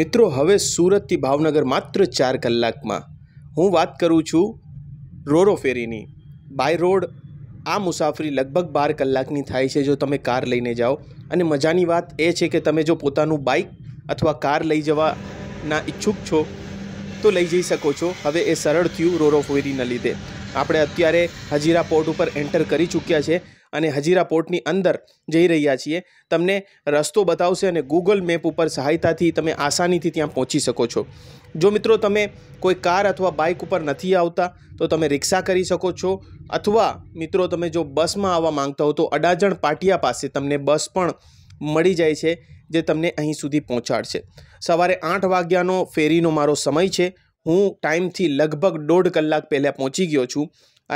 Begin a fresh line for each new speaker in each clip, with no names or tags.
મિત્રો હવે સુરતથી ભાવનગર માત્ર ચાર કલાકમાં હું વાત કરું છું રોરો ફેરીની બાય રોડ આ મુસાફરી લગભગ બાર કલાકની થાય છે જો તમે કાર લઈને જાઓ અને મજાની વાત એ છે કે તમે જો પોતાનું બાઇક અથવા કાર લઈ જવાના ઈચ્છુક છો તો લઈ જઈ શકો છો હવે એ સરળ થયું રોરો ફેરીના લીધે આપણે અત્યારે હજીરા પોર્ટ ઉપર એન્ટર કરી ચૂક્યા છે અને હજીરા પોર્ટની અંદર જઈ રહ્યા છીએ તમને રસ્તો બતાવશે અને ગૂગલ મેપ ઉપર સહાયતાથી તમે આસાનીથી ત્યાં પહોંચી શકો છો જો મિત્રો તમે કોઈ કાર અથવા બાઇક ઉપર નથી આવતા તો તમે રિક્ષા કરી શકો છો અથવા મિત્રો તમે જો બસમાં આવવા માંગતા હો તો અડાજણ પાટિયા પાસે તમને બસ પણ મળી જાય છે જે તમને અહીં સુધી પહોંચાડશે સવારે આઠ વાગ્યાનો ફેરીનો મારો સમય છે હું ટાઈમથી લગભગ દોઢ કલાક પહેલાં પહોંચી ગયો છું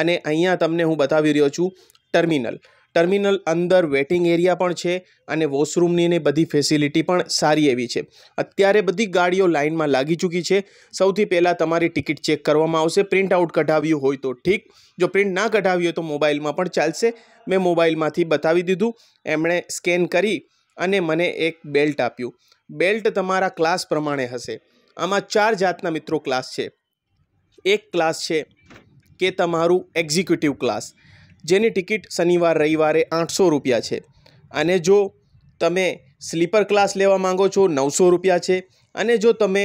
અને અહીંયા તમને હું બતાવી રહ્યો છું ટર્મિનલ ટર્મિનલ અંદર વેટિંગ એરિયા પણ છે અને વોશરૂમની ને બધી ફેસિલિટી પણ સારી એવી છે અત્યારે બધી ગાડીઓ લાઇનમાં લાગી ચૂકી છે સૌથી પહેલાં તમારી ટિકિટ ચેક કરવામાં આવશે પ્રિન્ટ આઉટ કઢાવ્યું હોય તો ઠીક જો પ્રિન્ટ ના કઢાવી હોય તો મોબાઈલમાં પણ ચાલશે મેં મોબાઈલમાંથી બતાવી દીધું એમણે સ્કેન કરી અને મને એક બેલ્ટ આપ્યું બેલ્ટ તમારા ક્લાસ પ્રમાણે હશે આમાં ચાર જાતના મિત્રો ક્લાસ છે એક ક્લાસ છે કે તમારું એક્ઝિક્યુટિવ ક્લાસ જેની ટિકિટ શનિવાર રવિવારે આઠસો રૂપિયા છે અને જો તમે સ્લીપર ક્લાસ લેવા માંગો છો નવસો રૂપિયા છે અને જો તમે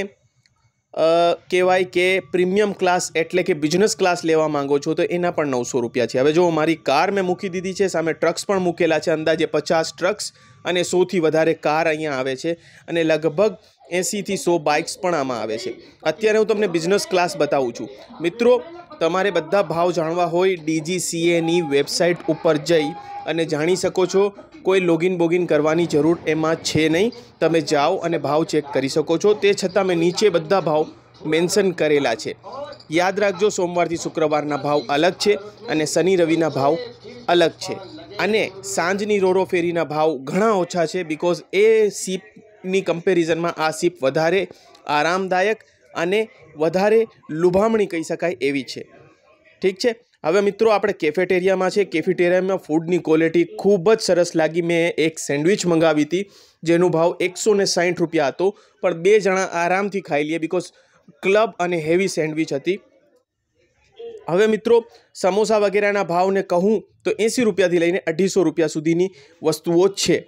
કહેવાય કે પ્રીમિયમ ક્લાસ એટલે કે બિઝનેસ ક્લાસ લેવા માંગો છો તો એના પણ નવસો રૂપિયા છે હવે જો મારી કાર મેં મૂકી દીધી છે સામે ટ્રક્સ પણ મૂકેલા છે અંદાજે પચાસ ટ્રક્સ અને સોથી વધારે કાર અહીંયા આવે છે અને લગભગ એંસીથી સો બાઇક્સ પણ આમાં આવે છે અત્યારે હું તમને બિઝનેસ ક્લાસ બતાવું છું મિત્રો તમારે બધા ભાવ જાણવા હોય ડીજીસીએની વેબસાઇટ ઉપર જઈ અને જાણી શકો છો કોઈ લોગિન બોગિન કરવાની જરૂર એમાં છે નહીં તમે જાઓ અને ભાવ ચેક કરી શકો છો તે છતાં મેં નીચે બધા ભાવ મેન્શન કરેલા છે યાદ રાખજો સોમવારથી શુક્રવારના ભાવ અલગ છે અને શનિ રવિના ભાવ અલગ છે અને સાંજની રોરો ફેરીના ભાવ ઘણા ઓછા છે બિકોઝ એ સીપની કમ્પેરિઝનમાં આ સીપ વધારે આરામદાયક અને વધારે લુભામણી કહી શકાય એવી છે ઠીક છે હવે મિત્રો આપણે કેફેટેરિયામાં છે કેફેટેરિયામાં ફૂડની ક્વોલિટી ખૂબ જ સરસ લાગી મેં એક સેન્ડવિચ મંગાવી હતી જેનું ભાવ એકસો ને રૂપિયા હતો પણ બે જણા આરામથી ખાઈ લઈએ બિકોઝ ક્લબ અને હેવી સેન્ડવિચ હતી હવે મિત્રો સમોસા વગેરેના ભાવને કહું તો એંસી રૂપિયાથી લઈને અઢીસો રૂપિયા સુધીની વસ્તુઓ છે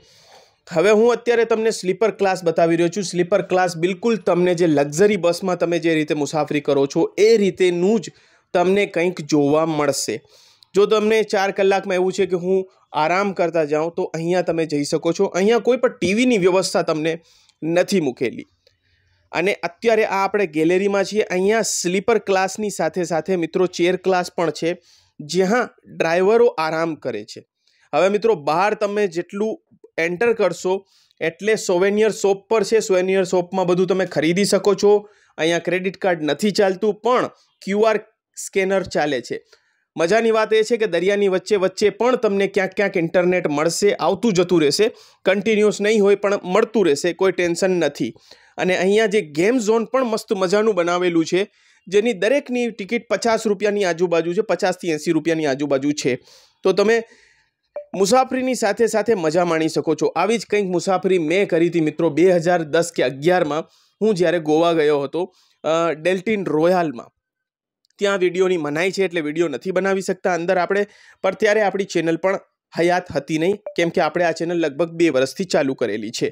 હવે હું અત્યારે તમને સ્લીપર ક્લાસ બતાવી રહ્યો છું સ્લીપર ક્લાસ બિલકુલ તમને જે લક્ઝરી બસમાં તમે જે રીતે મુસાફરી કરો છો એ રીતેનું જ તમને કંઈક જોવા મળશે જો તમને ચાર કલાકમાં એવું છે કે હું આરામ કરતા જાઉં તો અહીંયા તમે જઈ શકો છો અહીંયા કોઈ પણ ટીવીની વ્યવસ્થા તમને નથી મૂકેલી અને અત્યારે આ આપણે ગેલેરીમાં છીએ અહીંયા સ્લીપર ક્લાસની સાથે સાથે મિત્રો ચેર ક્લાસ પણ છે જ્યાં ડ્રાઈવરો આરામ કરે છે હવે મિત્રો બહાર તમે જેટલું એન્ટર કરશો એટલે સોવેનિયર શોપ પર છે સોવેનિયર શોપમાં બધું તમે ખરીદી શકો છો અહીંયા ક્રેડિટ કાર્ડ નથી ચાલતું પણ ક્યુઆર સ્કેનર ચાલે છે મજાની વાત એ છે કે દરિયાની વચ્ચે વચ્ચે પણ તમને ક્યાંક ક્યાંક ઇન્ટરનેટ મળશે આવતું જતું રહેશે કન્ટિન્યુઅસ નહીં હોય પણ મળતું રહેશે કોઈ ટેન્શન નથી અને અહીંયા જે ગેમ ઝોન પણ મસ્ત મજાનું બનાવેલું છે જેની દરેકની ટિકિટ પચાસ રૂપિયાની આજુબાજુ છે પચાસથી એંસી રૂપિયાની આજુબાજુ છે તો તમે મુસાફરીની સાથે સાથે મજા માણી શકો છો આવી જ કંઈક મુસાફરી મેં કરી હતી મિત્રો બે હજાર દસ કે અગિયારમાં હું જ્યારે ગોવા ગયો હતો ડેલ્ટિન રોયાલમાં ત્યાં વિડીયોની મનાઈ છે એટલે વિડીયો નથી બનાવી શકતા અંદર આપણે પણ ત્યારે આપણી ચેનલ પણ હયાત હતી નહીં કેમ કે આપણે આ ચેનલ લગભગ બે વર્ષથી ચાલુ કરેલી છે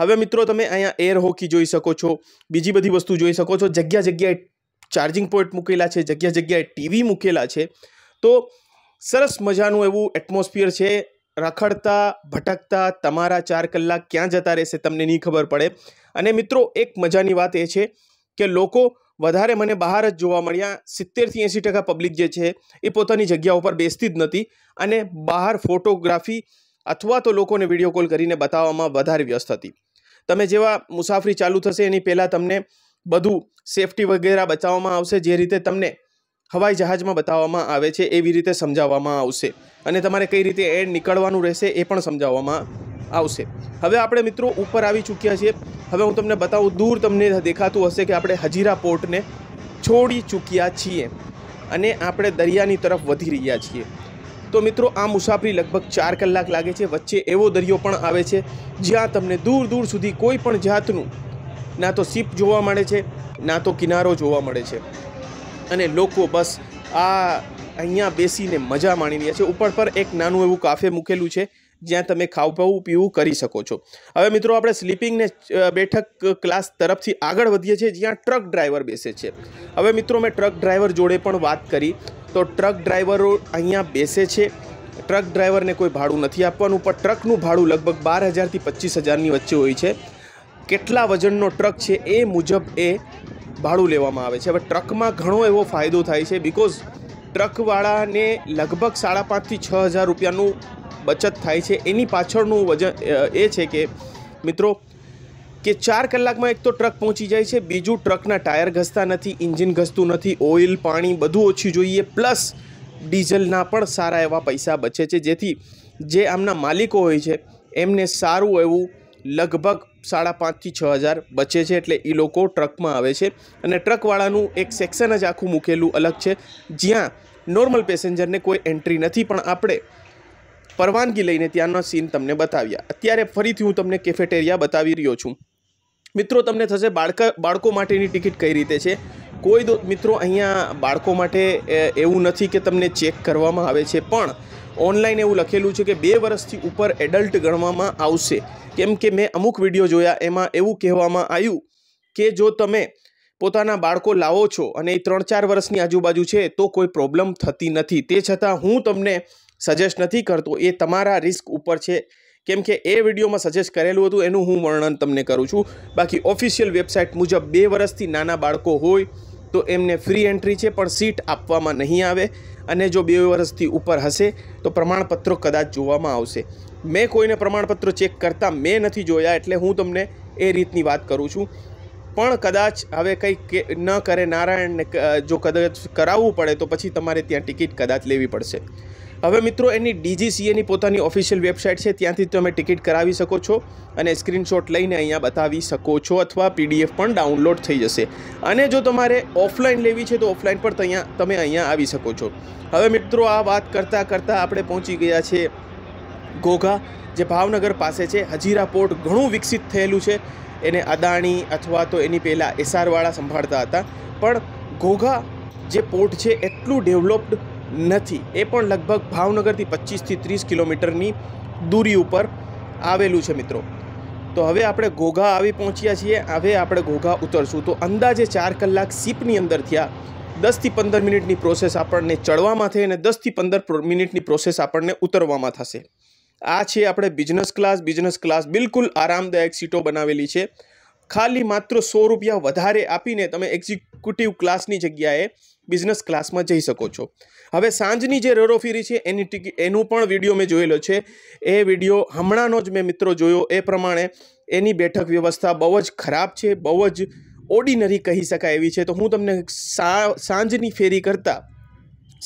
હવે મિત્રો તમે અહીંયા એર હોકી જોઈ શકો છો બીજી બધી વસ્તુ જોઈ શકો છો જગ્યા જગ્યાએ ચાર્જિંગ પોઈન્ટ મૂકેલા છે જગ્યા જગ્યાએ ટીવી મૂકેલા છે તો સરસ મજાનું એવું એટમોસ્ફિયર છે રખડતા ભટકતા તમારા ચાર કલાક ક્યાં જતા રહેશે તમને નહીં ખબર પડે અને મિત્રો એક મજાની વાત એ છે કે લોકો વધારે મને બહાર જ જોવા મળ્યા સિત્તેરથી એંસી ટકા પબ્લિક જે છે એ પોતાની જગ્યા ઉપર બેસતી જ નથી અને બહાર ફોટોગ્રાફી અથવા તો લોકોને વિડીયો કોલ કરીને બતાવવામાં વધારે વ્યસ્ત હતી તમે જેવા મુસાફરી ચાલુ થશે એની પહેલાં તમને બધું સેફટી વગેરે બતાવવામાં આવશે જે રીતે તમને હવાઈ જહાજમાં બતાવવામાં આવે છે એવી રીતે સમજાવવામાં આવશે અને તમારે કઈ રીતે એડ નીકળવાનું રહેશે એ પણ સમજાવવામાં આવશે હવે આપણે મિત્રો ઉપર આવી ચૂક્યા છીએ હવે હું તમને બતાવું દૂર તમને દેખાતું હશે કે આપણે હજીરા પોર્ટને છોડી ચૂક્યા છીએ અને આપણે દરિયાની તરફ વધી રહ્યા છીએ તો મિત્રો આ મુસાફરી લગભગ ચાર કલાક લાગે છે વચ્ચે એવો દરિયો પણ આવે છે જ્યાં તમને દૂર દૂર સુધી કોઈ પણ જાતનું ના તો સીપ જોવા મળે છે ના તો કિનારો જોવા મળે છે અને લોકો બસ આ અહીંયા બેસીને મજા માણી રહ્યા છે ઉપર પર એક નાનું એવું કાફે મૂકેલું છે જ્યાં તમે ખાવું પીવું કરી શકો છો હવે મિત્રો આપણે સ્લીપિંગને બેઠક ક્લાસ તરફથી આગળ વધીએ છીએ જ્યાં ટ્રક ડ્રાઈવર બેસે છે હવે મિત્રો મેં ટ્રક ડ્રાઈવર જોડે પણ વાત કરી તો ટ્રક ડ્રાઈવરો અહીંયા બેસે છે ટ્રક ડ્રાઈવરને કોઈ ભાડું નથી આપવાનું પણ ટ્રકનું ભાડું લગભગ બાર હજારથી પચીસ હજારની વચ્ચે હોય છે કેટલા વજનનો ટ્રક છે એ મુજબ એ ભાડું લેવામાં આવે છે હવે ટ્રકમાં ઘણો એવો ફાયદો થાય છે બિકોઝ ટ્રકવાળાને લગભગ સાડા પાંચથી છ હજાર રૂપિયાનું બચત થાય છે એની પાછળનું વજન એ છે કે મિત્રો કે ચાર કલાકમાં એક તો ટ્રક પહોંચી જાય છે બીજું ટ્રકના ટાયર ઘસતા નથી ઇન્જિન ઘસતું નથી ઓઇલ પાણી બધું ઓછું જોઈએ પ્લસ ડીઝલના પણ સારા એવા પૈસા બચે છે જેથી જે આમના માલિકો હોય છે એમને સારું એવું લગભગ સાડા પાંચથી છ હજાર બચે છે એટલે એ લોકો ટ્રકમાં આવે છે અને ટ્રકવાળાનું એક સેક્શન જ આખું મૂકેલું અલગ છે જ્યાં નોર્મલ પેસેન્જરને કોઈ એન્ટ્રી નથી પણ આપણે પરવાનગી લઈને ત્યાંના સીન તમને બતાવ્યા અત્યારે ફરીથી હું તમને કેફેટેરિયા બતાવી રહ્યો છું મિત્રો તમને થશે બાળક બાળકો માટેની ટિકિટ કઈ રીતે છે કોઈ મિત્રો અહીંયા બાળકો માટે એવું નથી કે તમને ચેક કરવામાં આવે છે પણ ઓનલાઈન એવું લખેલું છે કે બે વર્ષથી ઉપર એડલ્ટ ગણવામાં આવશે કેમ કે મેં અમુક વિડીયો જોયા એમાં એવું કહેવામાં આવ્યું કે જો તમે પોતાના બાળકો લાવો છો અને એ ત્રણ ચાર વર્ષની આજુબાજુ છે તો કોઈ પ્રોબ્લેમ થતી નથી તે છતાં હું તમને સજેસ્ટ નથી કરતો એ તમારા રિસ્ક ઉપર છે કેમ કે એ વિડીયોમાં સજેસ્ટ કરેલું હતું એનું હું વર્ણન તમને કરું છું બાકી ઓફિશિયલ વેબસાઇટ મુજબ બે વર્ષથી નાના બાળકો હોય તો એમને ફ્રી એન્ટ્રી છે પણ સીટ આપવામાં નહીં આવે અને જો બે વર્ષથી ઉપર હશે તો પ્રમાણપત્રો કદાચ જોવામાં આવશે મેં કોઈને પ્રમાણપત્રો ચેક કરતાં મેં નથી જોયા એટલે હું તમને એ રીતની વાત કરું છું પણ કદાચ હવે કંઈ ન કરે નારાયણને જો કદાચ કરાવવું પડે તો પછી તમારે ત્યાં ટિકિટ કદાચ લેવી પડશે હવે મિત્રો એની ડીજીસીએની પોતાની ઓફિશિયલ વેબસાઇટ છે ત્યાંથી તમે ટિકિટ કરાવી શકો છો અને સ્ક્રીનશોટ લઈને અહીંયા બતાવી શકો છો અથવા પીડીએફ પણ ડાઉનલોડ થઈ જશે અને જો તમારે ઓફલાઈન લેવી છે તો ઓફલાઈન પણ ત્યાં તમે અહીંયા આવી શકો છો હવે મિત્રો આ વાત કરતાં કરતાં આપણે પહોંચી ગયા છીએ ઘોઘા જે ભાવનગર પાસે છે હજીરા પોર્ટ ઘણું વિકસિત થયેલું છે એને અદાણી અથવા તો એની પહેલાં એસઆરવાળા સંભાળતા હતા પણ ઘોઘા જે પોર્ટ છે એટલું ડેવલપ્ડ નથી એ પણ લગભગ ભાવનગરથી પચીસથી ત્રીસ કિલોમીટરની દૂરી ઉપર આવેલું છે મિત્રો તો હવે આપણે ઘોઘા આવી પહોંચ્યા છીએ હવે આપણે ઘોઘા ઉતરશું તો અંદાજે ચાર કલાક સીપની અંદર થયા દસથી પંદર મિનિટની પ્રોસેસ આપણને ચડવામાં થઈ અને દસથી પંદર મિનિટની પ્રોસેસ આપણને ઉતરવામાં થશે આ છે આપણે બિઝનેસ ક્લાસ બિઝનેસ ક્લાસ બિલકુલ આરામદાયક સીટો બનાવેલી છે ખાલી માત્ર સો રૂપિયા વધારે આપીને તમે એક્ઝિક્યુટિવ ક્લાસની જગ્યાએ બિઝનેસ ક્લાસમાં જઈ શકો છો હવે સાંજની જે રેરોફેરી છે એની ટિકિટ એનું પણ વિડીયો મેં જોયેલો છે એ વિડીયો હમણાંનો જ મેં મિત્રો જોયો એ પ્રમાણે એની બેઠક વ્યવસ્થા બહુ જ ખરાબ છે બહુ જ ઓર્ડિનરી કહી શકાય એવી છે તો હું તમને સાંજની ફેરી કરતાં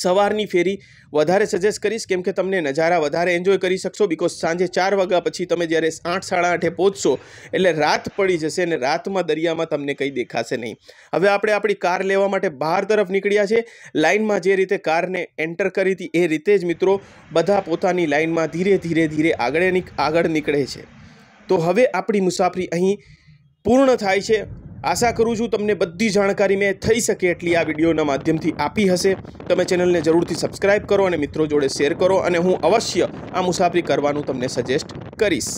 સવારની ફેરી વધારે સજેસ્ટ કરીશ કેમ કે તમને નજારા વધારે એન્જોય કરી શકશો બિકોઝ સાંજે ચાર વાગ્યા પછી તમે જ્યારે આઠ સાડા આઠે પહોંચશો એટલે રાત પડી જશે અને રાતમાં દરિયામાં તમને કંઈ દેખાશે નહીં હવે આપણે આપણી કાર લેવા માટે બહાર તરફ નીકળ્યા છે લાઇનમાં જે રીતે કારને એન્ટર કરી હતી એ રીતે જ મિત્રો બધા પોતાની લાઇનમાં ધીરે ધીરે ધીરે આગળ આગળ નીકળે છે તો હવે આપણી મુસાફરી અહીં પૂર્ણ થાય છે આશા કરું છું તમને બધી જાણકારી મેં થઈ શકે એટલી આ વિડીયોના માધ્યમથી આપી હશે તમે ચેનલને જરૂરથી સબસ્ક્રાઈબ કરો અને મિત્રો જોડે શેર કરો અને હું અવશ્ય આ મુસાફરી કરવાનું તમને સજેસ્ટ કરીશ